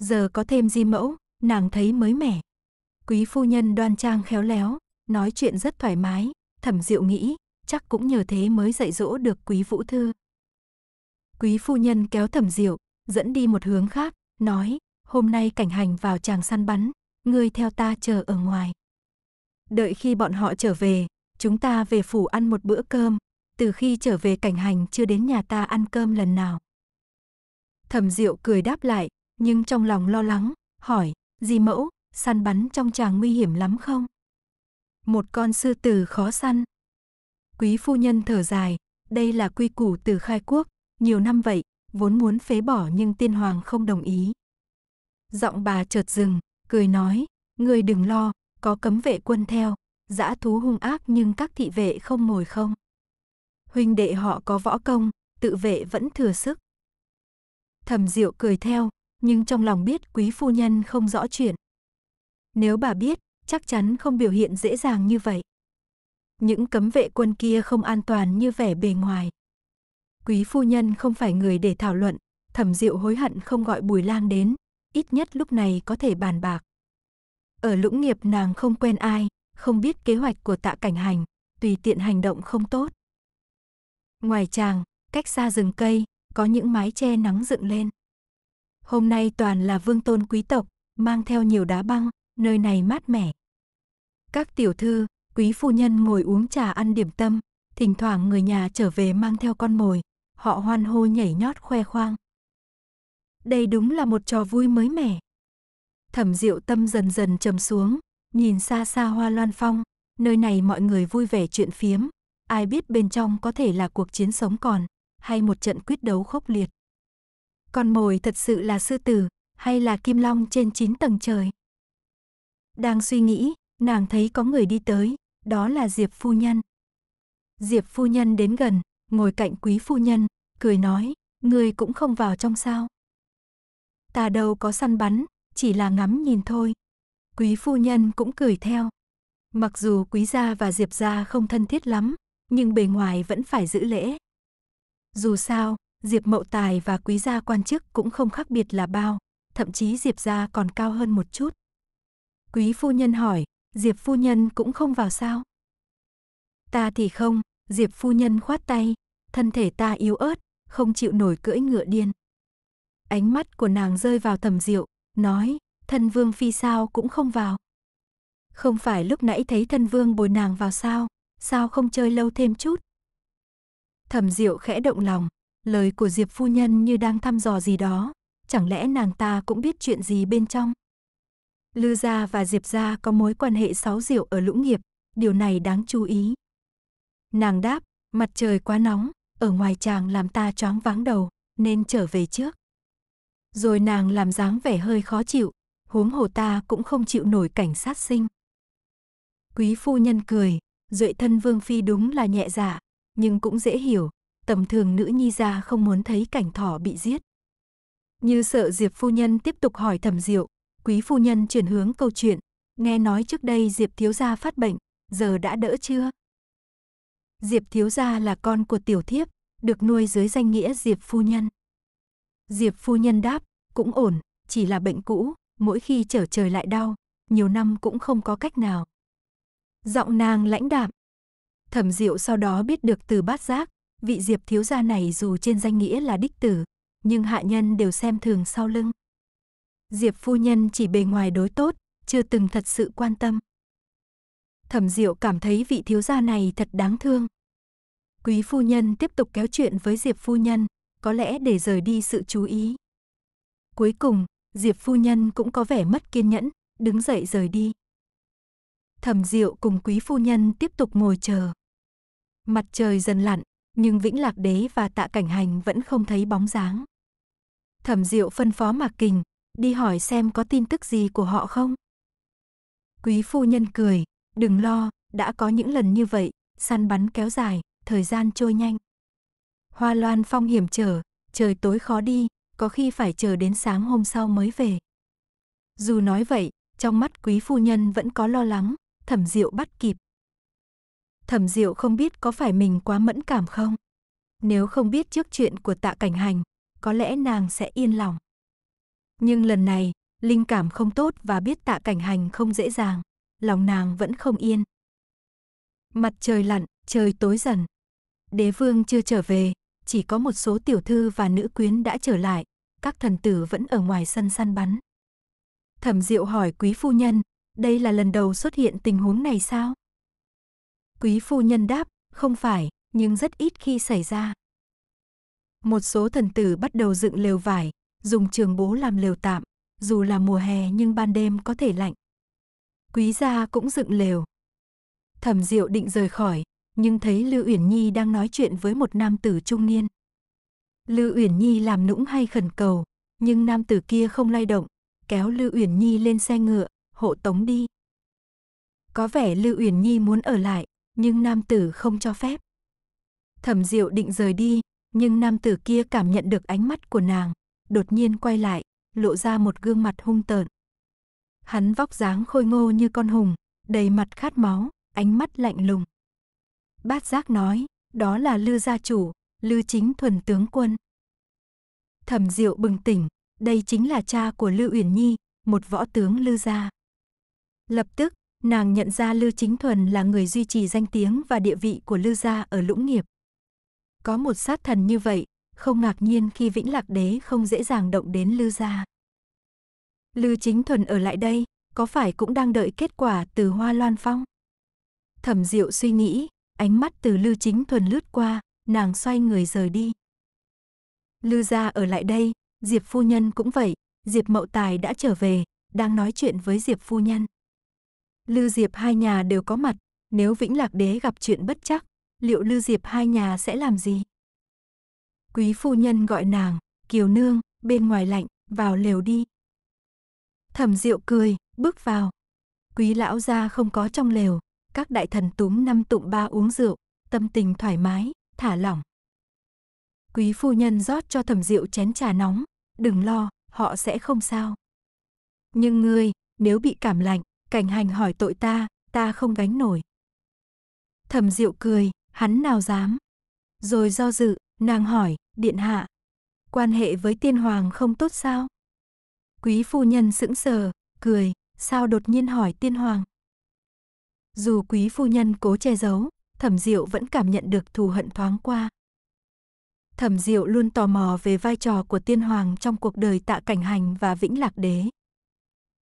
[SPEAKER 1] Giờ có thêm di mẫu, nàng thấy mới mẻ. Quý phu nhân đoan trang khéo léo, nói chuyện rất thoải mái, Thẩm Diệu nghĩ, chắc cũng nhờ thế mới dạy dỗ được Quý Vũ Thư. Quý phu nhân kéo Thẩm Diệu, dẫn đi một hướng khác, nói, hôm nay cảnh hành vào chàng săn bắn, ngươi theo ta chờ ở ngoài. Đợi khi bọn họ trở về, chúng ta về phủ ăn một bữa cơm, từ khi trở về cảnh hành chưa đến nhà ta ăn cơm lần nào. Thẩm Diệu cười đáp lại, nhưng trong lòng lo lắng, hỏi, di mẫu, săn bắn trong chàng nguy hiểm lắm không? Một con sư tử khó săn. Quý phu nhân thở dài, đây là quy củ từ khai quốc, nhiều năm vậy, vốn muốn phế bỏ nhưng tiên hoàng không đồng ý. Giọng bà chợt dừng, cười nói, người đừng lo, có cấm vệ quân theo, dã thú hung ác nhưng các thị vệ không ngồi không. Huynh đệ họ có võ công, tự vệ vẫn thừa sức. Thẩm Diệu cười theo, nhưng trong lòng biết quý phu nhân không rõ chuyện. Nếu bà biết, chắc chắn không biểu hiện dễ dàng như vậy. Những cấm vệ quân kia không an toàn như vẻ bề ngoài. Quý phu nhân không phải người để thảo luận, Thẩm Diệu hối hận không gọi Bùi Lang đến, ít nhất lúc này có thể bàn bạc. Ở lũng nghiệp nàng không quen ai, không biết kế hoạch của tạ cảnh hành, tùy tiện hành động không tốt. Ngoài chàng, cách xa rừng cây, có những mái che nắng dựng lên. Hôm nay toàn là vương tôn quý tộc, mang theo nhiều đá băng, nơi này mát mẻ. Các tiểu thư, quý phu nhân ngồi uống trà ăn điểm tâm, thỉnh thoảng người nhà trở về mang theo con mồi, họ hoan hô nhảy nhót khoe khoang. Đây đúng là một trò vui mới mẻ. Thẩm Diệu Tâm dần dần trầm xuống, nhìn xa xa Hoa Loan Phong, nơi này mọi người vui vẻ chuyện phiếm, ai biết bên trong có thể là cuộc chiến sống còn hay một trận quyết đấu khốc liệt. Con mồi thật sự là sư tử hay là kim long trên chín tầng trời? Đang suy nghĩ, nàng thấy có người đi tới, đó là Diệp phu nhân. Diệp phu nhân đến gần, ngồi cạnh quý phu nhân, cười nói, người cũng không vào trong sao? ta đâu có săn bắn, chỉ là ngắm nhìn thôi. Quý phu nhân cũng cười theo. Mặc dù quý gia và diệp gia không thân thiết lắm, nhưng bề ngoài vẫn phải giữ lễ. Dù sao, diệp mậu tài và quý gia quan chức cũng không khác biệt là bao, thậm chí diệp gia còn cao hơn một chút. Quý phu nhân hỏi, diệp phu nhân cũng không vào sao? Ta thì không, diệp phu nhân khoát tay, thân thể ta yếu ớt, không chịu nổi cưỡi ngựa điên. Ánh mắt của nàng rơi vào tầm diệu nói, thân vương phi sao cũng không vào. Không phải lúc nãy thấy thân vương bồi nàng vào sao, sao không chơi lâu thêm chút. Thẩm diệu khẽ động lòng, lời của Diệp phu nhân như đang thăm dò gì đó, chẳng lẽ nàng ta cũng biết chuyện gì bên trong. Lư gia và Diệp gia có mối quan hệ sáu diệu ở lũng nghiệp, điều này đáng chú ý. Nàng đáp, mặt trời quá nóng, ở ngoài chàng làm ta choáng váng đầu, nên trở về trước. Rồi nàng làm dáng vẻ hơi khó chịu, huống hồ ta cũng không chịu nổi cảnh sát sinh. Quý phu nhân cười, duệ thân vương phi đúng là nhẹ dạ, nhưng cũng dễ hiểu, tầm thường nữ nhi gia không muốn thấy cảnh thỏ bị giết. Như sợ Diệp phu nhân tiếp tục hỏi thầm diệu, quý phu nhân chuyển hướng câu chuyện, nghe nói trước đây Diệp thiếu gia phát bệnh, giờ đã đỡ chưa? Diệp thiếu gia là con của tiểu thiếp, được nuôi dưới danh nghĩa Diệp phu nhân. Diệp phu nhân đáp, cũng ổn, chỉ là bệnh cũ, mỗi khi trở trời lại đau, nhiều năm cũng không có cách nào. Giọng nàng lãnh đạm. Thẩm Diệu sau đó biết được từ bát giác, vị Diệp thiếu gia này dù trên danh nghĩa là đích tử, nhưng hạ nhân đều xem thường sau lưng. Diệp phu nhân chỉ bề ngoài đối tốt, chưa từng thật sự quan tâm. Thẩm Diệu cảm thấy vị thiếu gia này thật đáng thương. Quý phu nhân tiếp tục kéo chuyện với Diệp phu nhân, có lẽ để rời đi sự chú ý. Cuối cùng, Diệp phu nhân cũng có vẻ mất kiên nhẫn, đứng dậy rời đi. Thẩm Diệu cùng quý phu nhân tiếp tục ngồi chờ. Mặt trời dần lặn, nhưng Vĩnh Lạc Đế và Tạ Cảnh Hành vẫn không thấy bóng dáng. Thẩm Diệu phân phó Mạc Kình, đi hỏi xem có tin tức gì của họ không. Quý phu nhân cười, đừng lo, đã có những lần như vậy, săn bắn kéo dài, thời gian trôi nhanh. Hoa loan phong hiểm trở, trời tối khó đi, có khi phải chờ đến sáng hôm sau mới về. Dù nói vậy, trong mắt quý phu nhân vẫn có lo lắng, thẩm diệu bắt kịp. Thẩm diệu không biết có phải mình quá mẫn cảm không? Nếu không biết trước chuyện của tạ cảnh hành, có lẽ nàng sẽ yên lòng. Nhưng lần này, linh cảm không tốt và biết tạ cảnh hành không dễ dàng, lòng nàng vẫn không yên. Mặt trời lặn, trời tối dần. Đế vương chưa trở về, chỉ có một số tiểu thư và nữ quyến đã trở lại, các thần tử vẫn ở ngoài sân săn bắn. Thẩm Diệu hỏi quý phu nhân, đây là lần đầu xuất hiện tình huống này sao? Quý phu nhân đáp, không phải, nhưng rất ít khi xảy ra. Một số thần tử bắt đầu dựng lều vải, dùng trường bố làm lều tạm, dù là mùa hè nhưng ban đêm có thể lạnh. Quý gia cũng dựng lều. Thẩm Diệu định rời khỏi, nhưng thấy Lưu Uyển Nhi đang nói chuyện với một nam tử trung niên. Lưu Uyển Nhi làm nũng hay khẩn cầu, nhưng nam tử kia không lay động, kéo Lưu Uyển Nhi lên xe ngựa, hộ tống đi. Có vẻ Lưu Uyển Nhi muốn ở lại, nhưng nam tử không cho phép. Thẩm Diệu định rời đi, nhưng nam tử kia cảm nhận được ánh mắt của nàng, đột nhiên quay lại, lộ ra một gương mặt hung tợn. Hắn vóc dáng khôi ngô như con hùng, đầy mặt khát máu, ánh mắt lạnh lùng. Bát giác nói, đó là Lư gia chủ, Lư chính thuần tướng quân. Thẩm Diệu bừng tỉnh, đây chính là cha của Lư Uyển Nhi, một võ tướng Lư gia. Lập tức, nàng nhận ra Lư Chính Thuần là người duy trì danh tiếng và địa vị của Lư gia ở Lũng Nghiệp. Có một sát thần như vậy, không ngạc nhiên khi Vĩnh Lạc Đế không dễ dàng động đến Lư gia. Lư Chính Thuần ở lại đây, có phải cũng đang đợi kết quả từ Hoa Loan Phong? Thẩm Diệu suy nghĩ, Ánh mắt từ Lưu Chính Thuần lướt qua, nàng xoay người rời đi. Lưu gia ở lại đây, Diệp phu nhân cũng vậy, Diệp Mậu Tài đã trở về, đang nói chuyện với Diệp phu nhân. Lưu Diệp hai nhà đều có mặt, nếu Vĩnh Lạc Đế gặp chuyện bất chắc, liệu Lưu Diệp hai nhà sẽ làm gì? Quý phu nhân gọi nàng, Kiều Nương, bên ngoài lạnh, vào lều đi. Thẩm Diệu cười, bước vào. Quý lão gia không có trong lều, các đại thần túm năm tụng ba uống rượu, tâm tình thoải mái, thả lỏng. Quý phu nhân rót cho thẩm rượu chén trà nóng, đừng lo, họ sẽ không sao. Nhưng ngươi, nếu bị cảm lạnh, cảnh hành hỏi tội ta, ta không gánh nổi. thẩm rượu cười, hắn nào dám. Rồi do dự, nàng hỏi, điện hạ, quan hệ với tiên hoàng không tốt sao? Quý phu nhân sững sờ, cười, sao đột nhiên hỏi tiên hoàng? Dù quý phu nhân cố che giấu, thẩm diệu vẫn cảm nhận được thù hận thoáng qua. Thẩm diệu luôn tò mò về vai trò của tiên hoàng trong cuộc đời tạ cảnh hành và vĩnh lạc đế.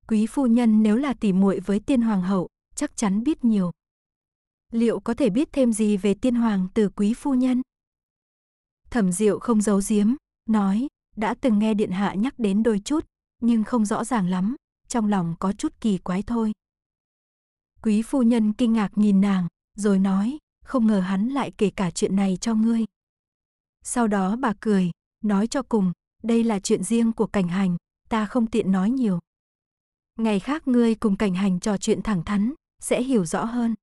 [SPEAKER 1] Quý phu nhân nếu là tỉ muội với tiên hoàng hậu, chắc chắn biết nhiều. Liệu có thể biết thêm gì về tiên hoàng từ quý phu nhân? Thẩm diệu không giấu giếm, nói, đã từng nghe điện hạ nhắc đến đôi chút, nhưng không rõ ràng lắm, trong lòng có chút kỳ quái thôi. Quý phu nhân kinh ngạc nhìn nàng, rồi nói, không ngờ hắn lại kể cả chuyện này cho ngươi. Sau đó bà cười, nói cho cùng, đây là chuyện riêng của cảnh hành, ta không tiện nói nhiều. Ngày khác ngươi cùng cảnh hành trò chuyện thẳng thắn, sẽ hiểu rõ hơn.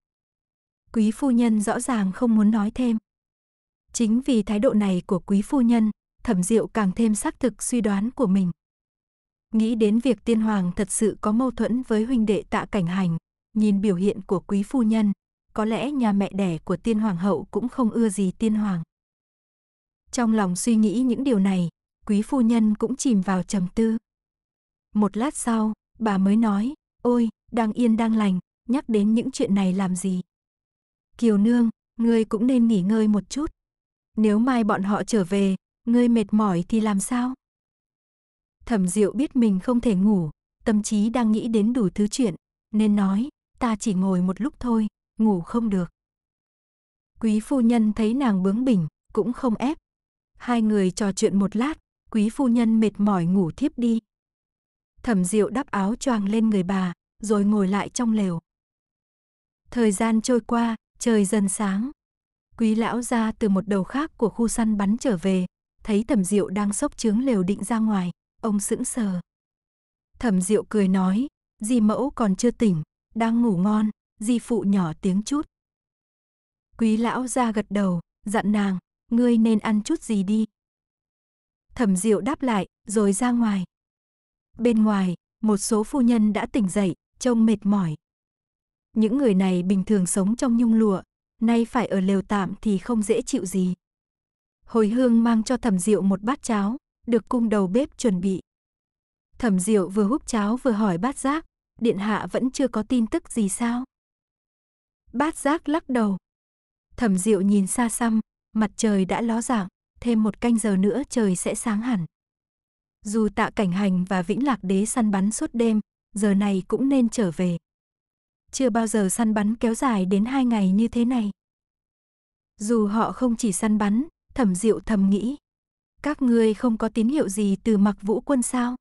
[SPEAKER 1] Quý phu nhân rõ ràng không muốn nói thêm. Chính vì thái độ này của quý phu nhân, thẩm diệu càng thêm xác thực suy đoán của mình. Nghĩ đến việc tiên hoàng thật sự có mâu thuẫn với huynh đệ tạ cảnh hành, Nhìn biểu hiện của quý phu nhân, có lẽ nhà mẹ đẻ của tiên hoàng hậu cũng không ưa gì tiên hoàng. Trong lòng suy nghĩ những điều này, quý phu nhân cũng chìm vào trầm tư. Một lát sau, bà mới nói, ôi, đang yên đang lành, nhắc đến những chuyện này làm gì. Kiều nương, ngươi cũng nên nghỉ ngơi một chút. Nếu mai bọn họ trở về, ngươi mệt mỏi thì làm sao? Thẩm Diệu biết mình không thể ngủ, tâm trí đang nghĩ đến đủ thứ chuyện, nên nói, ta chỉ ngồi một lúc thôi, ngủ không được. Quý phu nhân thấy nàng bướng bỉnh, cũng không ép. Hai người trò chuyện một lát, quý phu nhân mệt mỏi ngủ thiếp đi. Thẩm Diệu đắp áo choàng lên người bà, rồi ngồi lại trong lều. Thời gian trôi qua, trời dần sáng. Quý lão ra từ một đầu khác của khu săn bắn trở về, thấy Thẩm Diệu đang sốc trướng lều định ra ngoài, ông sững sờ. Thẩm Diệu cười nói, di mẫu còn chưa tỉnh, đang ngủ ngon, di phụ nhỏ tiếng chút. Quý lão ra gật đầu, dặn nàng, ngươi nên ăn chút gì đi. Thẩm diệu đáp lại, rồi ra ngoài. Bên ngoài, một số phu nhân đã tỉnh dậy, trông mệt mỏi. Những người này bình thường sống trong nhung lụa, nay phải ở lều tạm thì không dễ chịu gì. Hồi hương mang cho thẩm diệu một bát cháo, được cung đầu bếp chuẩn bị. Thẩm diệu vừa húp cháo vừa hỏi bát giác, điện hạ vẫn chưa có tin tức gì sao? Bát giác lắc đầu. Thẩm diệu nhìn xa xăm, mặt trời đã ló dạng, thêm một canh giờ nữa trời sẽ sáng hẳn. Dù tạ cảnh hành và vĩnh lạc đế săn bắn suốt đêm, giờ này cũng nên trở về. Chưa bao giờ săn bắn kéo dài đến hai ngày như thế này. Dù họ không chỉ săn bắn, thẩm diệu thầm nghĩ. Các ngươi không có tín hiệu gì từ mặc vũ quân sao?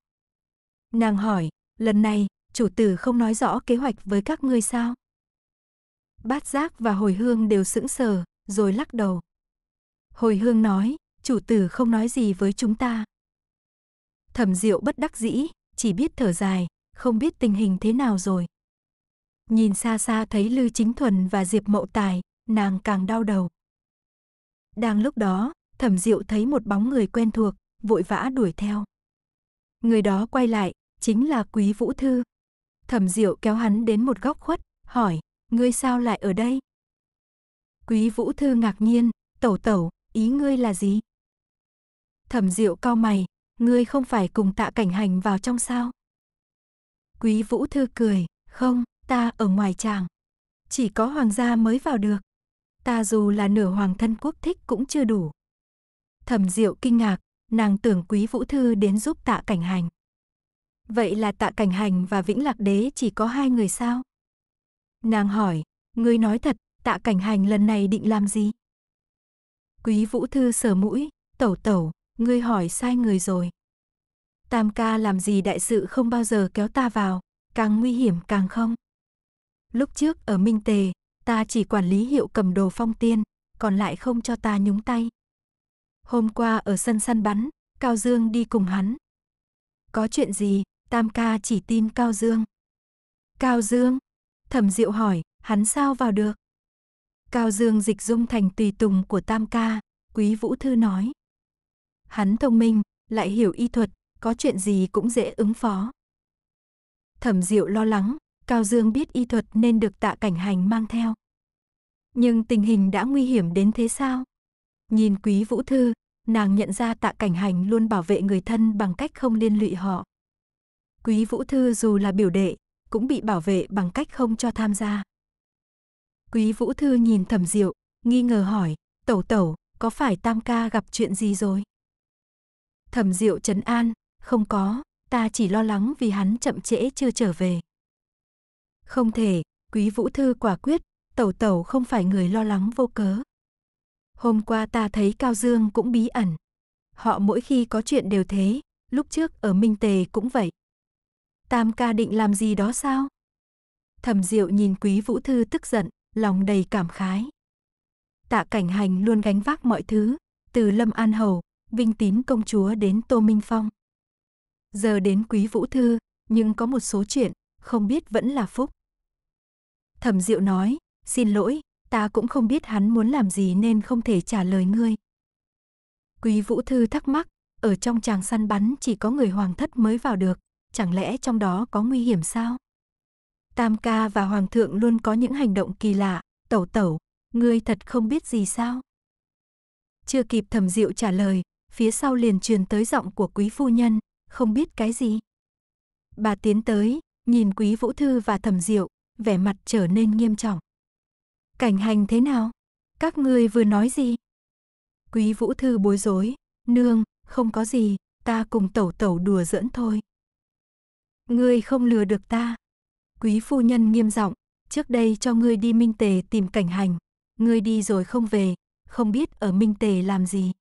[SPEAKER 1] Nàng hỏi, lần này, chủ tử không nói rõ kế hoạch với các ngươi sao? Bát giác và hồi hương đều sững sờ, rồi lắc đầu. Hồi hương nói, chủ tử không nói gì với chúng ta. Thẩm diệu bất đắc dĩ, chỉ biết thở dài, không biết tình hình thế nào rồi. Nhìn xa xa thấy Lư Chính Thuần và Diệp Mậu Tài, nàng càng đau đầu. Đang lúc đó, thẩm diệu thấy một bóng người quen thuộc, vội vã đuổi theo. Người đó quay lại, chính là Quý Vũ Thư. Thẩm Diệu kéo hắn đến một góc khuất, hỏi, ngươi sao lại ở đây? Quý Vũ Thư ngạc nhiên, tẩu tẩu, ý ngươi là gì? Thẩm Diệu cau mày, ngươi không phải cùng tạ cảnh hành vào trong sao? Quý Vũ Thư cười, không, ta ở ngoài chàng. Chỉ có hoàng gia mới vào được. Ta dù là nửa hoàng thân quốc thích cũng chưa đủ. Thẩm Diệu kinh ngạc, nàng tưởng Quý Vũ Thư đến giúp tạ cảnh hành. Vậy là tạ cảnh hành và vĩnh lạc đế chỉ có hai người sao? Nàng hỏi, ngươi nói thật, tạ cảnh hành lần này định làm gì? Quý vũ thư sờ mũi, tẩu tẩu, ngươi hỏi sai người rồi. Tam ca làm gì đại sự không bao giờ kéo ta vào, càng nguy hiểm càng không. Lúc trước ở Minh Tề, ta chỉ quản lý hiệu cầm đồ phong tiên, còn lại không cho ta nhúng tay. Hôm qua ở sân săn bắn, Cao Dương đi cùng hắn. Có chuyện gì, Tam ca chỉ tin Cao Dương. Cao Dương? Thẩm Diệu hỏi, hắn sao vào được? Cao Dương dịch dung thành tùy tùng của Tam ca, Quý Vũ Thư nói. Hắn thông minh, lại hiểu y thuật, có chuyện gì cũng dễ ứng phó. Thẩm Diệu lo lắng, Cao Dương biết y thuật nên được tạ cảnh hành mang theo. Nhưng tình hình đã nguy hiểm đến thế sao? Nhìn Quý Vũ Thư, nàng nhận ra tạ cảnh hành luôn bảo vệ người thân bằng cách không liên lụy họ. Quý Vũ Thư dù là biểu đệ, cũng bị bảo vệ bằng cách không cho tham gia. Quý Vũ Thư nhìn Thẩm Diệu, nghi ngờ hỏi, "Tẩu tẩu, có phải Tam ca gặp chuyện gì rồi?" Thẩm Diệu trấn an, "Không có, ta chỉ lo lắng vì hắn chậm trễ chưa trở về." "Không thể." Quý Vũ Thư quả quyết, "Tẩu tẩu không phải người lo lắng vô cớ." Hôm qua ta thấy Cao Dương cũng bí ẩn. Họ mỗi khi có chuyện đều thế, lúc trước ở Minh Tề cũng vậy. Tam ca định làm gì đó sao? Thẩm Diệu nhìn Quý Vũ Thư tức giận, lòng đầy cảm khái. Tạ Cảnh Hành luôn gánh vác mọi thứ, từ Lâm An Hầu, Vinh Tín công chúa đến Tô Minh Phong. Giờ đến Quý Vũ Thư, nhưng có một số chuyện, không biết vẫn là phúc. Thẩm Diệu nói, xin lỗi, ta cũng không biết hắn muốn làm gì nên không thể trả lời ngươi. Quý Vũ Thư thắc mắc, ở trong chàng săn bắn chỉ có người hoàng thất mới vào được, chẳng lẽ trong đó có nguy hiểm sao? Tam ca và hoàng thượng luôn có những hành động kỳ lạ, tẩu tẩu, ngươi thật không biết gì sao? Chưa kịp thầm diệu trả lời, phía sau liền truyền tới giọng của quý phu nhân, không biết cái gì. Bà tiến tới, nhìn quý vũ thư và thầm diệu, vẻ mặt trở nên nghiêm trọng. Cảnh hành thế nào? Các ngươi vừa nói gì? Quý vũ thư bối rối, nương, không có gì, ta cùng tẩu tẩu đùa giỡn thôi. Ngươi không lừa được ta. Quý phu nhân nghiêm giọng, trước đây cho ngươi đi Minh Tề tìm cảnh hành, ngươi đi rồi không về, không biết ở Minh Tề làm gì.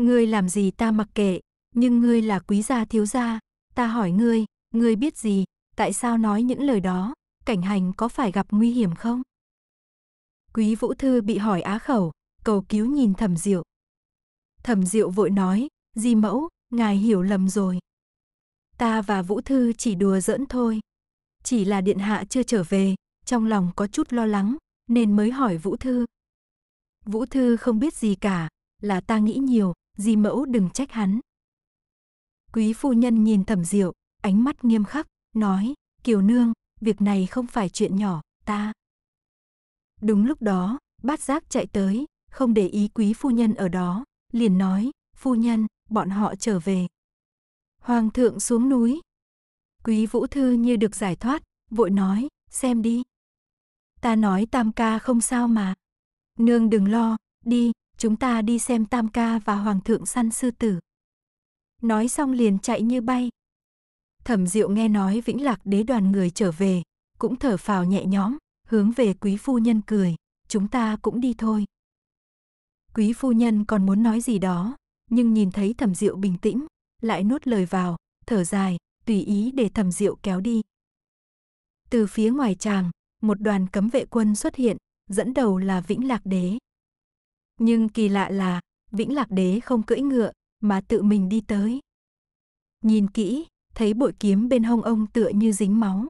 [SPEAKER 1] Ngươi làm gì ta mặc kệ, nhưng ngươi là quý gia thiếu gia, ta hỏi ngươi, ngươi biết gì, tại sao nói những lời đó, cảnh hành có phải gặp nguy hiểm không? Quý Vũ Thư bị hỏi á khẩu, cầu cứu nhìn Thẩm Diệu. Thẩm Diệu vội nói, "Di mẫu, ngài hiểu lầm rồi." ta và Vũ Thư chỉ đùa giỡn thôi. Chỉ là Điện Hạ chưa trở về, trong lòng có chút lo lắng, nên mới hỏi Vũ Thư. Vũ Thư không biết gì cả, là ta nghĩ nhiều, di mẫu đừng trách hắn. Quý phu nhân nhìn thẩm diệu, ánh mắt nghiêm khắc, nói, Kiều Nương, việc này không phải chuyện nhỏ, ta. Đúng lúc đó, bát giác chạy tới, không để ý quý phu nhân ở đó, liền nói, phu nhân, bọn họ trở về. Hoàng thượng xuống núi. Quý Vũ Thư như được giải thoát, vội nói, xem đi. Ta nói Tam Ca không sao mà. Nương đừng lo, đi, chúng ta đi xem Tam Ca và Hoàng thượng săn sư tử. Nói xong liền chạy như bay. Thẩm Diệu nghe nói Vĩnh Lạc đế đoàn người trở về, cũng thở phào nhẹ nhõm, hướng về quý phu nhân cười, chúng ta cũng đi thôi. Quý phu nhân còn muốn nói gì đó, nhưng nhìn thấy Thẩm Diệu bình tĩnh, lại nuốt lời vào, thở dài, tùy ý để thẩm diệu kéo đi. Từ phía ngoài tràng, một đoàn cấm vệ quân xuất hiện, dẫn đầu là Vĩnh Lạc Đế. Nhưng kỳ lạ là, Vĩnh Lạc Đế không cưỡi ngựa, mà tự mình đi tới. Nhìn kỹ, thấy bội kiếm bên hông ông tựa như dính máu.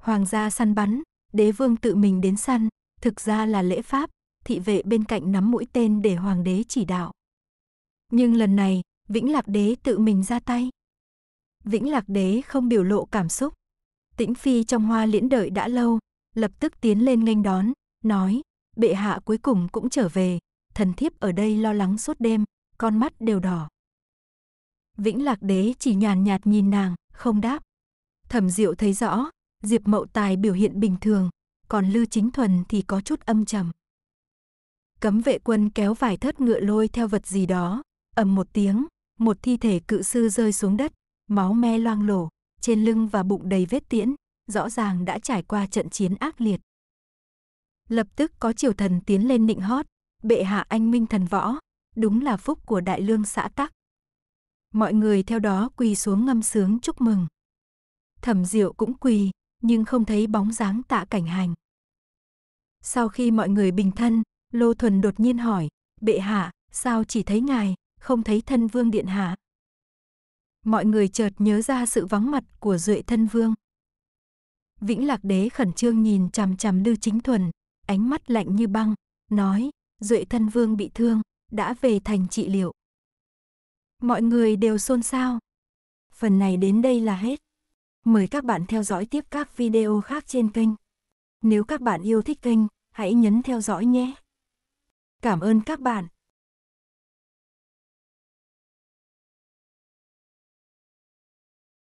[SPEAKER 1] Hoàng gia săn bắn, đế vương tự mình đến săn, thực ra là lễ pháp, thị vệ bên cạnh nắm mũi tên để hoàng đế chỉ đạo. Nhưng lần này, Vĩnh Lạc Đế tự mình ra tay. Vĩnh Lạc Đế không biểu lộ cảm xúc. Tĩnh Phi trong hoa liễn đợi đã lâu, lập tức tiến lên nghênh đón, nói, bệ hạ cuối cùng cũng trở về, thần thiếp ở đây lo lắng suốt đêm, con mắt đều đỏ. Vĩnh Lạc Đế chỉ nhàn nhạt nhìn nàng, không đáp. Thẩm Diệu thấy rõ, Diệp Mậu Tài biểu hiện bình thường, còn Lư Chính Thuần thì có chút âm trầm. Cấm vệ quân kéo vài thớt ngựa lôi theo vật gì đó, ầm một tiếng, một thi thể cự sư rơi xuống đất, máu me loang lổ, trên lưng và bụng đầy vết tiễn, rõ ràng đã trải qua trận chiến ác liệt. Lập tức có triều thần tiến lên nịnh hót, bệ hạ anh minh thần võ, đúng là phúc của đại lương xã tắc. Mọi người theo đó quỳ xuống ngâm sướng chúc mừng. Thẩm diệu cũng quỳ, nhưng không thấy bóng dáng tạ cảnh hành. Sau khi mọi người bình thân, Lô Thuần đột nhiên hỏi, bệ hạ, sao chỉ thấy ngài, không thấy thân vương điện hạ. Mọi người chợt nhớ ra sự vắng mặt của Duệ thân vương. Vĩnh Lạc Đế khẩn trương nhìn chằm chằm Lưu Chính Thuần, ánh mắt lạnh như băng, nói, Duệ thân vương bị thương, đã về thành trị liệu. Mọi người đều xôn xao. Phần này đến đây là hết. Mời các bạn theo dõi tiếp các video khác trên kênh. Nếu các bạn yêu thích kênh, hãy nhấn theo dõi nhé. Cảm ơn các bạn.